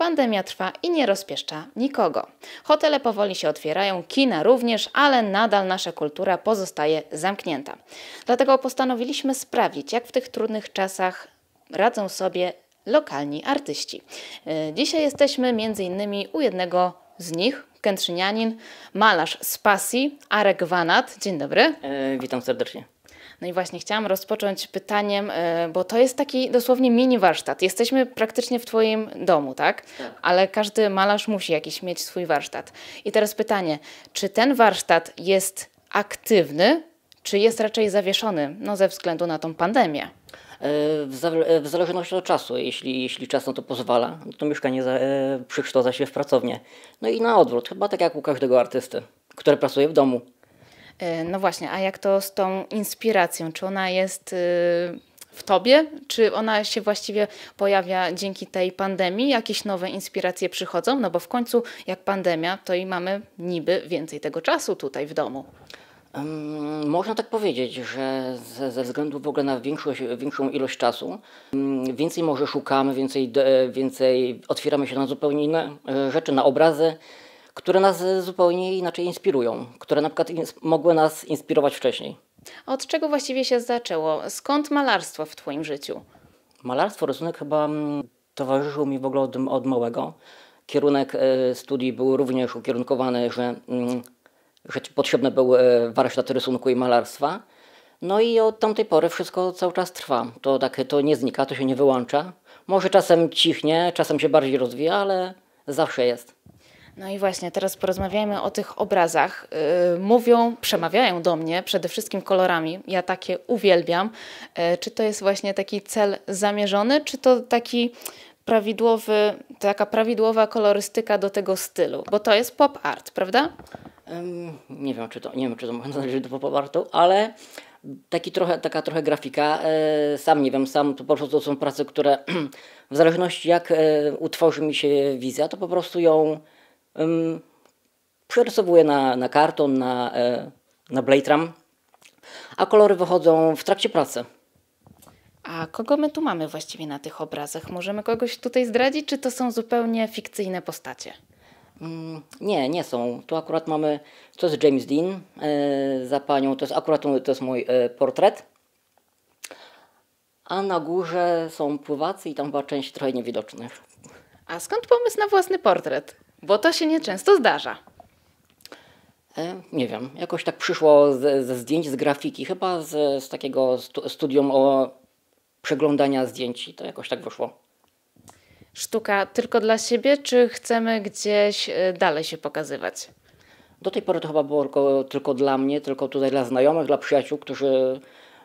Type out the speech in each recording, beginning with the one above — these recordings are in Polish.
Pandemia trwa i nie rozpieszcza nikogo. Hotele powoli się otwierają, kina również, ale nadal nasza kultura pozostaje zamknięta. Dlatego postanowiliśmy sprawdzić, jak w tych trudnych czasach radzą sobie lokalni artyści. E, dzisiaj jesteśmy m.in. u jednego z nich, Kętrzynianin, malarz z pasji, Arek Wanat. Dzień dobry. E, witam serdecznie. No i właśnie chciałam rozpocząć pytaniem, e, bo to jest taki dosłownie mini warsztat. Jesteśmy praktycznie w Twoim domu, tak? tak? Ale każdy malarz musi jakiś mieć swój warsztat. I teraz pytanie, czy ten warsztat jest aktywny, czy jest raczej zawieszony, no ze względu na tą pandemię? E, e, w zależności od czasu. Jeśli, jeśli czas na to pozwala, to mieszkanie za, przykształca się w pracownię. No i na odwrót, chyba tak jak u każdego artysty, który pracuje w domu. E, no właśnie, a jak to z tą inspiracją? Czy ona jest y, w tobie? Czy ona się właściwie pojawia dzięki tej pandemii? Jakieś nowe inspiracje przychodzą? No bo w końcu, jak pandemia, to i mamy niby więcej tego czasu tutaj w domu. można tak powiedzieć, że ze, względu w ogóle na większość, większą ilość czasu, więcej może szukamy, więcej, więcej otwieramy się na zupełnie inne e, rzeczy, na obrazy, które nas zupełnie inaczej inspirują, które na przykład ins- mogły nas inspirować wcześniej. Od czego właściwie się zaczęło? Skąd malarstwo w Twoim życiu? Malarstwo, rysunek chyba mm, towarzyszył mi w ogóle od, od małego. Kierunek studiów e, studii był również ukierunkowany, że, y, że potrzebne był e, warsztat rysunku i malarstwa. No i od tamtej pory wszystko cały czas trwa. To, tak, to nie znika, to się nie wyłącza. Może czasem cichnie, czasem się bardziej rozwija, ale zawsze jest. No i właśnie, teraz porozmawiajmy o tych obrazach. Yy, mówią, przemawiają do mnie przede wszystkim kolorami. Ja takie uwielbiam. Yy, czy to jest właśnie taki cel zamierzony, czy to taki prawidłowy, taka prawidłowa kolorystyka do tego stylu? Bo to jest pop art, prawda? Um, nie wiem, czy to, nie wiem, czy to można należeć do pop artu, ale taki trochę, taka trochę grafika. E, sam nie wiem, sam to po prostu są prace, które w zależności jak e, utworzy mi się wizja, to po prostu ją przerysowuję na, na karton, na, e, na a kolory wychodzą w trakcie pracy. A kogo my tu mamy właściwie na tych obrazach? Możemy kogoś tutaj zdradzić, czy to są zupełnie fikcyjne postacie? Mm, nie, nie są. Tu akurat mamy, to jest James Dean e, za panią, to jest akurat to jest mój e, portret. A na górze są pływacy i tam była część trochę niewidocznych. A skąd pomysł na własny portret? Bo to się nieczęsto zdarza. E, nie wiem, jakoś tak przyszło ze, ze zdjęć, z grafiki, chyba z, z takiego stu, studium o przeglądania zdjęć i to jakoś tak wyszło. Sztuka tylko dla siebie, czy chcemy gdzieś e, dalej się pokazywać? Do tej pory to chyba było tylko, tylko dla mnie, tylko tutaj dla znajomych, dla przyjaciół, którzy,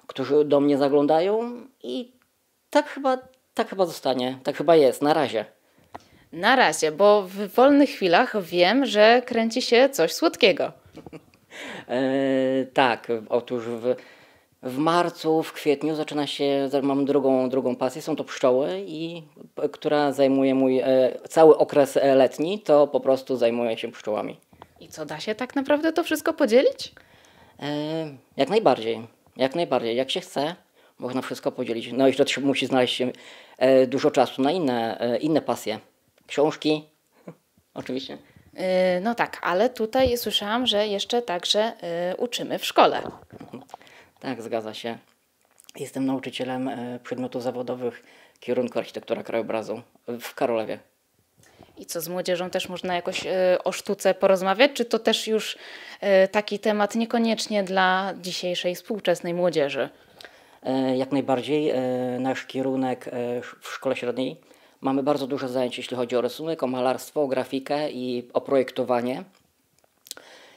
którzy do mnie zaglądają i tak chyba, tak chyba zostanie, tak chyba jest na razie. Na razie, bo w wolnych chwilach wiem, że kręci się coś słodkiego. E, tak, otóż w, w marcu, w kwietniu zaczyna się, mam drugą, drugą pasję, są to pszczoły, i, która zajmuje mój e, cały okres e, letni, to po prostu zajmuję się pszczołami. I co, da się tak naprawdę to wszystko podzielić? E, jak najbardziej, jak najbardziej, jak się chce, można wszystko podzielić. No i to musi znaleźć się e, dużo czasu na inne, e, inne pasje książki, oczywiście. Y, no tak, ale tutaj słyszałam, że jeszcze także y, uczymy w szkole. Tak, zgadza się. Jestem nauczycielem y, przedmiotów zawodowych kierunku architektura krajobrazu w Karolewie. I co, z młodzieżą też można jakoś o sztuce porozmawiać? Czy to też już taki temat niekoniecznie dla dzisiejszej współczesnej młodzieży? E, jak najbardziej. E, nasz kierunek e, w szkole średniej Mamy bardzo dużo zajęć, jeśli chodzi o rysunek, o malarstwo, o grafikę i o projektowanie.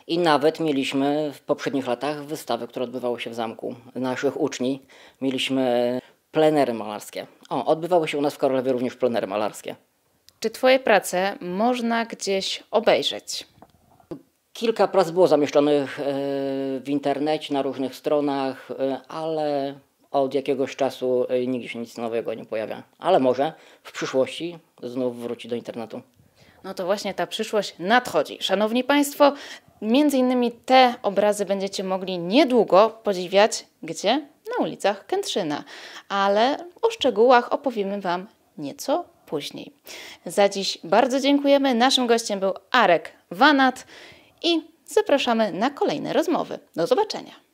I nawet mieliśmy w poprzednich latach wystawy, które odbywały się w zamku naszych uczni. Mieliśmy plenery malarskie. O, odbywały się u nas w Korolewie również plenery malarskie. Czy Twoje prace można gdzieś obejrzeć? Kilka prac było zamieszczonych e, w internecie, na różnych stronach, e, ale od jakiegoś czasu y, nigdzie się nic nowego nie pojawia. Ale może w przyszłości znów wróci do internetu. No to właśnie ta przyszłość nadchodzi. Szanowni Państwo, między innymi te obrazy będziecie mogli niedługo podziwiać gdzie? Na ulicach Kętrzyna. Ale o szczegółach opowiemy Wam nieco później. Za dziś bardzo dziękujemy. Naszym gościem był Arek Wanat i zapraszamy na kolejne rozmowy. Do zobaczenia.